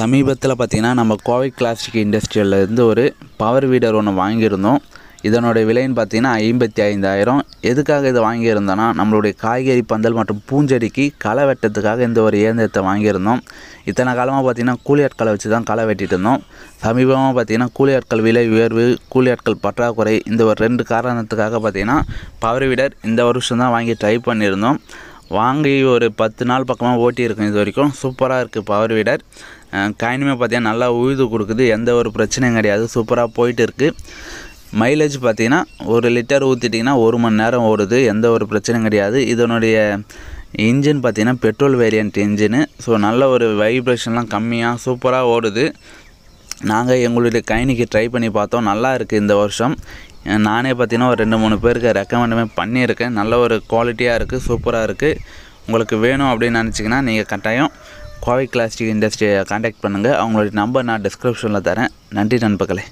சமீபத்தில் பார்த்திங்கன்னா நம்ம கோவை கிளாசிக் இருந்து ஒரு பவர் வீடர் ஒன்று வாங்கியிருந்தோம் இதனுடைய விலைன்னு பார்த்தீங்கன்னா ஐம்பத்தி ஐந்தாயிரம் எதுக்காக இதை வாங்கியிருந்தோன்னா நம்மளுடைய காய்கறி பந்தல் மற்றும் பூஞ்செடிக்கு களை வெட்டத்துக்காக இந்த ஒரு இயந்திரத்தை வாங்கியிருந்தோம் இத்தனை காலமாக பார்த்திங்கன்னா கூலி ஆட்களை வச்சு தான் களை வெட்டிட்டு இருந்தோம் சமீபமாக பார்த்திங்கன்னா கூலி ஆட்கள் விலை உயர்வு கூலி ஆட்கள் பற்றாக்குறை இந்த ஒரு ரெண்டு காரணத்துக்காக பார்த்திங்கன்னா பவர் வீடர் இந்த வருஷம் தான் வாங்கி ட்ரை பண்ணியிருந்தோம் வாங்கி ஒரு பத்து நாள் பக்கமாக ஓட்டியிருக்கும் இது வரைக்கும் சூப்பராக இருக்குது பவர் வீடர் காயினுமே பார்த்தீங்கன்னா நல்லா உழுது கொடுக்குது எந்த ஒரு பிரச்சனையும் கிடையாது சூப்பராக போயிட்டு இருக்குது மைலேஜ் பார்த்தீங்கன்னா ஒரு லிட்டர் ஊற்றிட்டிங்கன்னா ஒரு மணி நேரம் ஓடுது எந்த ஒரு பிரச்சனையும் கிடையாது இதனுடைய இன்ஜின் பார்த்திங்கன்னா பெட்ரோல் வேரியண்ட் இன்ஜினு ஸோ நல்ல ஒரு வைப்ரேஷன்லாம் கம்மியாக சூப்பராக ஓடுது நாங்கள் எங்களுடைய கைனிக்கு ட்ரை பண்ணி பார்த்தோம் நல்லா இருக்குது இந்த வருஷம் நானே பார்த்தீங்கன்னா ஒரு ரெண்டு மூணு பேருக்கு ரெக்கமெண்டுமே பண்ணியிருக்கேன் நல்ல ஒரு குவாலிட்டியாக இருக்குது சூப்பராக இருக்குது உங்களுக்கு வேணும் அப்படின்னு நினச்சிங்கன்னா நீங்கள் கட்டாயம் கோவை கிளாஸ்டிக் இண்டஸ்ட்ரியை காண்டாக்ட் பண்ணுங்கள் அவங்களுடைய நம்பர் நான் டிஸ்கிரிப்ஷனில் தரேன் நன்றி நண்பர்களே